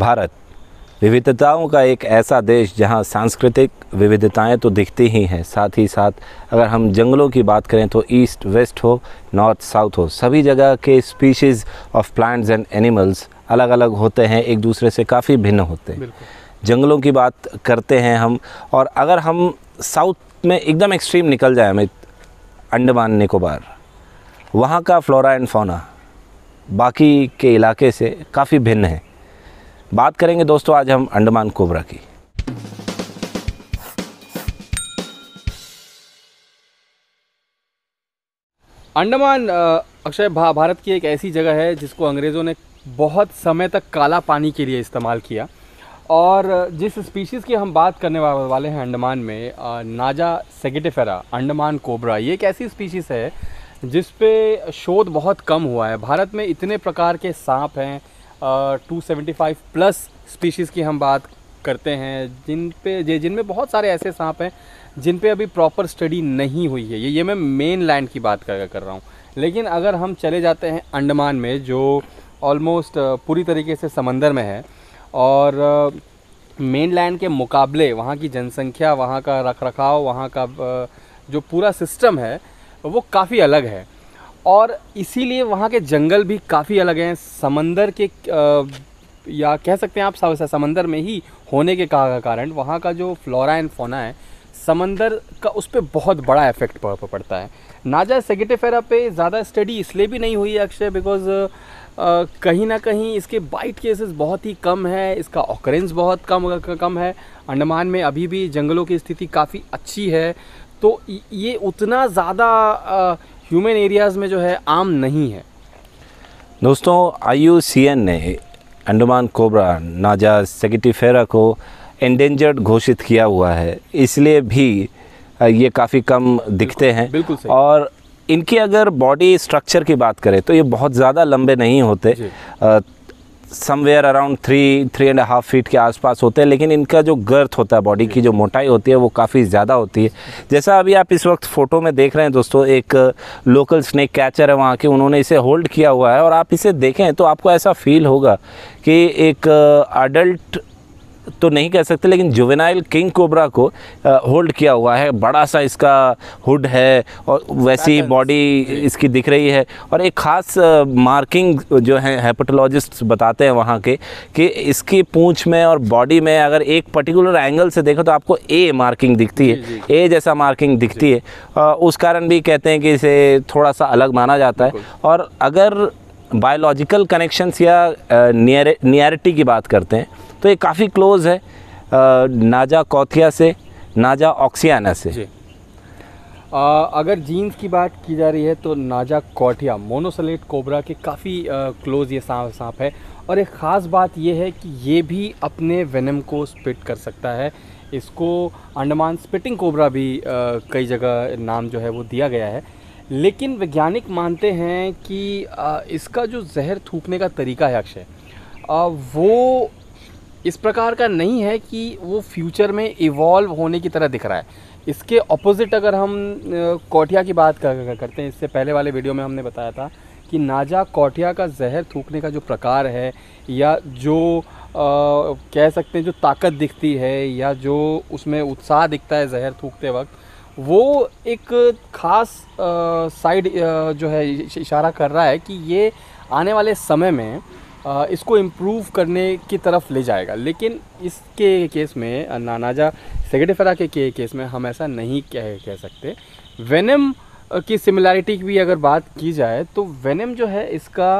भारत विविधताओं का एक ऐसा देश जहां सांस्कृतिक विविधताएं तो दिखती ही हैं साथ ही साथ अगर हम जंगलों की बात करें तो ईस्ट वेस्ट हो नॉर्थ साउथ हो सभी जगह के species of plants and animals अलग अलग होते हैं एक दूसरे से काफ़ी भिन्न होते हैं जंगलों की बात करते हैं हम और अगर हम साउथ में एकदम एक्सट्रीम निकल जाए अमित अंडमान निकोबार वहाँ का फ्लोरा एंड फोना बाकी के इलाके से काफ़ी भिन्न है बात करेंगे दोस्तों आज हम अंडमान कोबरा की अंडमान अक्षय भा, भारत की एक ऐसी जगह है जिसको अंग्रेज़ों ने बहुत समय तक काला पानी के लिए इस्तेमाल किया और जिस स्पीशीज़ की हम बात करने वाले हैं अंडमान में नाजा सेगेटिफेरा अंडमान कोबरा ये एक ऐसी स्पीशीज़ है जिस पे शोध बहुत कम हुआ है भारत में इतने प्रकार के सांप हैं 275 प्लस स्पीशीज़ की हम बात करते हैं जिन पे जिनमें बहुत सारे ऐसे सांप हैं जिन पे अभी प्रॉपर स्टडी नहीं हुई है ये ये मैं मेन लैंड की बात कर कर रहा हूँ लेकिन अगर हम चले जाते हैं अंडमान में जो ऑलमोस्ट पूरी तरीके से समंदर में है और मेन लैंड के मुकाबले वहाँ की जनसंख्या वहाँ का रख रखाव वहाँ का जो पूरा सिस्टम है वो काफ़ी अलग है और इसीलिए वहाँ के जंगल भी काफ़ी अलग हैं समंदर के या कह सकते हैं आप समंदर में ही होने के कारण वहाँ का जो फ्लोरा एंड फोना है समंदर का उस पर बहुत बड़ा इफेक्ट पड़ता है नाजा सेगेटेफेरा पे ज़्यादा स्टडी इसलिए भी नहीं हुई अक्षय बिकॉज कहीं ना कहीं इसके बाइट केसेस बहुत ही कम है इसका ऑकरेंस बहुत कम कम है अंडमान में अभी भी जंगलों की स्थिति काफ़ी अच्छी है तो ये उतना ज़्यादा ह्यूमन एरियाज़ में जो है आम नहीं है दोस्तों आई ने अंडमान कोबरा नाजा सेगेटिफेरा को एंडेंजर्ड घोषित किया हुआ है इसलिए भी ये काफ़ी कम दिखते हैं बिल्कुल सही। और इनकी अगर बॉडी स्ट्रक्चर की बात करें तो ये बहुत ज़्यादा लंबे नहीं होते somewhere around three three and half feet के आसपास होते हैं लेकिन इनका जो गर्थ होता है बॉडी की जो मोटाई होती है वो काफ़ी ज़्यादा होती है जैसा अभी आप इस वक्त फ़ोटो में देख रहे हैं दोस्तों एक लोकल स्नैक कैचर है वहाँ के उन्होंने इसे होल्ड किया हुआ है और आप इसे देखें तो आपको ऐसा फील होगा कि एक अडल्ट uh, तो नहीं कह सकते लेकिन जुवेनाइल किंग कोबरा को होल्ड किया हुआ है बड़ा सा इसका हुड है और वैसी बॉडी इसकी दिख रही है और एक ख़ास मार्किंग जो है हेपेटोलॉजिस्ट बताते हैं वहाँ के कि इसकी पूंछ में और बॉडी में अगर एक पर्टिकुलर एंगल से देखो तो आपको ए मार्किंग दिखती है ए जैसा मार्किंग दिखती है उस कारण भी कहते हैं कि इसे थोड़ा सा अलग माना जाता है और अगर बायोलॉजिकल कनेक्शंस या नियरिटी की बात करते हैं तो ये काफ़ी क्लोज है नाजा कोथिया से नाजा ऑक्सियाना से आ, अगर जीन्स की बात की जा रही है तो नाजा कोठिया मोनोसलेट कोबरा के काफ़ी क्लोज ये सांप सांप है और एक ख़ास बात यह है कि ये भी अपने वेनम को स्पिट कर सकता है इसको अंडमान स्पिटिंग कोबरा भी आ, कई जगह नाम जो है वो दिया गया है लेकिन वैज्ञानिक मानते हैं कि इसका जो जहर थूकने का तरीका है अक्षय वो इस प्रकार का नहीं है कि वो फ्यूचर में इवॉल्व होने की तरह दिख रहा है इसके ऑपोजिट अगर हम कोठिया की बात कर, करते हैं इससे पहले वाले वीडियो में हमने बताया था कि नाजा कोठिया का जहर थूकने का जो प्रकार है या जो आ, कह सकते हैं जो ताकत दिखती है या जो उसमें उत्साह दिखता है जहर थूकते वक्त वो एक ख़ास साइड जो है इशारा कर रहा है कि ये आने वाले समय में आ, इसको इम्प्रूव करने की तरफ ले जाएगा लेकिन इसके केस में नानाजा सेगेटेफेरा के, के केस में हम ऐसा नहीं कह कह सकते वेनम की सिमिलैरिटी की भी अगर बात की जाए तो वेनम जो है इसका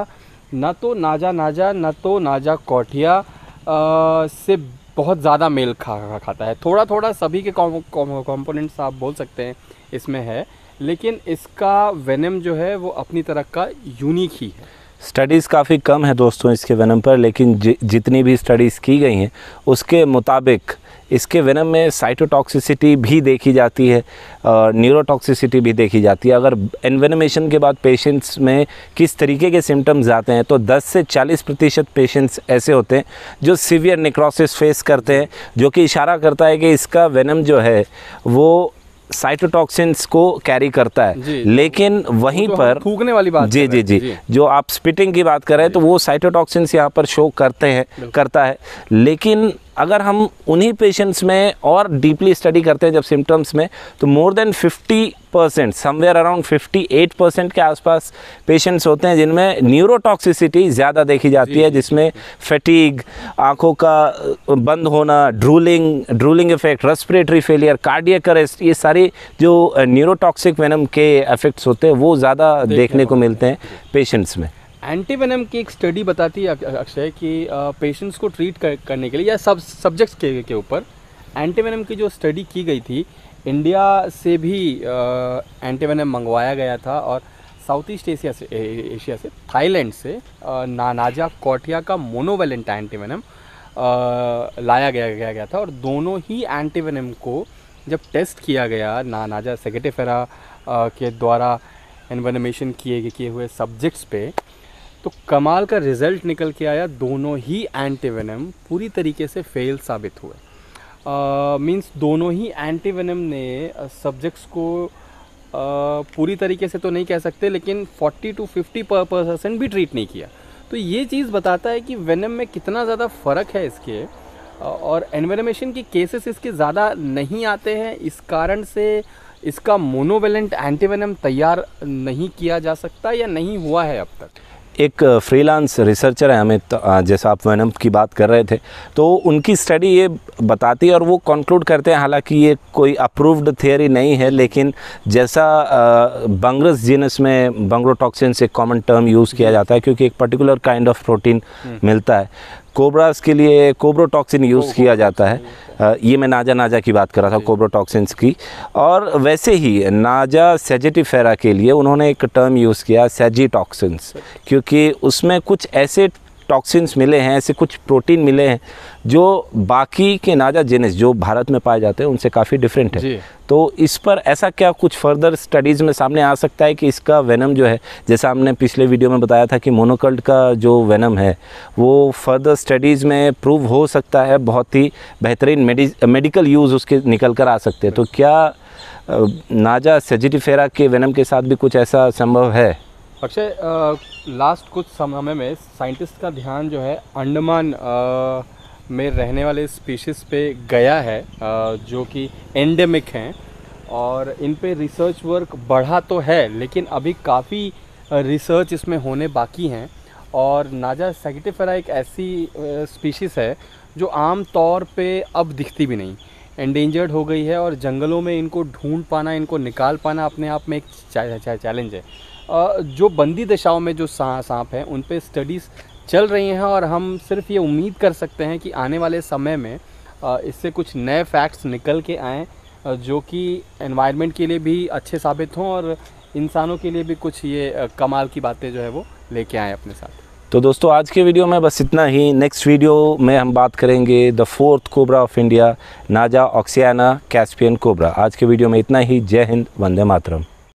ना तो नाजा नाजा ना तो नाजा कोठिया से बहुत ज़्यादा मेल खा खाता है थोड़ा थोड़ा सभी के कॉम्पोनेंट्स आप बोल सकते हैं इसमें है लेकिन इसका वेनम जो है वो अपनी तरह का यूनिक ही है स्टडीज़ काफ़ी कम है दोस्तों इसके वेनम पर लेकिन जि, जितनी भी स्टडीज़ की गई हैं उसके मुताबिक इसके वेनम में साइटोटॉक्सिसिटी भी देखी जाती है और न्यूरोटॉक्सिसिटी भी देखी जाती है अगर एनवेनमेशन के बाद पेशेंट्स में किस तरीके के सिम्टम्स आते हैं तो 10 से 40 प्रतिशत पेशेंट्स ऐसे होते हैं जो सीवियर निक्रोसिस फेस करते हैं जो कि इशारा करता है कि इसका वेनम जो है वो साइटोटॉक्सिन्स को कैरी करता है लेकिन वहीं तो पर फूकने वाली बात जी जी जी, जो आप स्पिटिंग की बात करें तो वो साइटोटॉक्सिन्स यहाँ पर शो करते हैं करता है लेकिन अगर हम उन्हीं पेशेंट्स में और डीपली स्टडी करते हैं जब सिम्टम्स में तो more than 50 percent somewhere around 58 percent के आसपास पेशेंट्स होते हैं जिनमें न्यूरोटॉक्सिसिटी ज़्यादा देखी जाती है जिसमें फटीग आँखों का बंद होना drooling drooling effect respiratory failure cardiac arrest ये सारी जो न्यूरोटॉक्सिक वेनम के इफेक्ट्स होते हैं वो ज़्यादा देखने को मिलते हैं पेशेंट्स में एंटी वेनम की एक स्टडी बताती है अक्षय कि पेशेंट्स को ट्रीट कर, करने के लिए या सब सब्जेक्ट्स के के ऊपर एंटीवेनम की जो स्टडी की गई थी इंडिया से भी एंटीवेनम मंगवाया गया था और साउथ ईस्ट एशिया से एशिया से थाईलैंड से नानाजा कोटिया का मोनोवेलेंट एंटीवेनम लाया गया गया गया था और दोनों ही एंटीवेनम को जब टेस्ट किया गया नानाजा सेगेटिफेरा सेकेटेफेरा के द्वारा एनवेनमेशन किए किए हुए सब्जेक्ट्स पे तो कमाल का रिज़ल्ट निकल के आया दोनों ही एंटीवेनम पूरी तरीके से फेल साबित हुए मींस uh, दोनों ही एंटीवेनम ने सब्जेक्ट्स को uh, पूरी तरीके से तो नहीं कह सकते लेकिन 40 टू 50 पर परसेंट भी ट्रीट नहीं किया तो ये चीज़ बताता है कि वेनम में कितना ज़्यादा फ़र्क है इसके और एनवेनमेशन के केसेस इसके ज़्यादा नहीं आते हैं इस कारण से इसका मोनोवेलेंट एंटीवेनम तैयार नहीं किया जा सकता या नहीं हुआ है अब तक एक फ्रीलांस रिसर्चर हैं अमित जैसा आप वैनम की बात कर रहे थे तो उनकी स्टडी ये बताती है और वो कंक्लूड करते हैं हालांकि ये कोई अप्रूव्ड थियोरी नहीं है लेकिन जैसा बंग्रस जीनस में बंग्रोटॉक्सिन से कॉमन टर्म यूज़ किया जाता है क्योंकि एक पर्टिकुलर काइंड ऑफ प्रोटीन मिलता है कोबरास के लिए कोब्रोटॉक्सिन यूज़ किया जाता है ये मैं नाजा नाजा की बात कर रहा था कोब्रोटॉक्सिन्स की और वैसे ही नाजा सेजेटिफेरा के लिए उन्होंने एक टर्म यूज़ किया सेजिटॉक्सिन्स अच्छा। क्योंकि उसमें कुछ ऐसे टॉक्सिन्स मिले हैं ऐसे कुछ प्रोटीन मिले हैं जो बाकी के नाजा जेनेस जो भारत में पाए जाते हैं उनसे काफ़ी डिफरेंट है तो इस पर ऐसा क्या कुछ फर्दर स्टडीज़ में सामने आ सकता है कि इसका वेनम जो है जैसा हमने पिछले वीडियो में बताया था कि मोनोकल्ट का जो वेनम है वो फर्दर स्टडीज़ में प्रूव हो सकता है बहुत ही बेहतरीन मेडिकल यूज़ उसके निकल कर आ सकते हैं तो क्या नाजा सेजिटिफेरा के वेनम के साथ भी कुछ ऐसा संभव है अक्षय लास्ट कुछ समय में साइंटिस्ट का ध्यान जो है अंडमान में रहने वाले स्पीशीज़ पे गया है आ, जो कि एंडेमिक हैं और इन पे रिसर्च वर्क बढ़ा तो है लेकिन अभी काफ़ी रिसर्च इसमें होने बाकी हैं और नाजा सेगेटिफेरा एक ऐसी स्पीशीज़ है जो आम तौर पे अब दिखती भी नहीं एंडेंजर्ड हो गई है और जंगलों में इनको ढूंढ पाना इनको निकाल पाना अपने आप में एक चैलेंज है जो बंदी दशाओं में जो सांप हैं उन पर स्टडीज़ चल रही हैं और हम सिर्फ ये उम्मीद कर सकते हैं कि आने वाले समय में इससे कुछ नए फैक्ट्स निकल के आएँ जो कि एनवायरनमेंट के लिए भी अच्छे साबित हों और इंसानों के लिए भी कुछ ये कमाल की बातें जो है वो लेके आएँ अपने साथ तो दोस्तों आज के वीडियो में बस इतना ही नेक्स्ट वीडियो में हम बात करेंगे the fourth cobra of India Naja oxiana Caspian cobra आज के वीडियो में इतना ही जय हिंद वंदे मातरम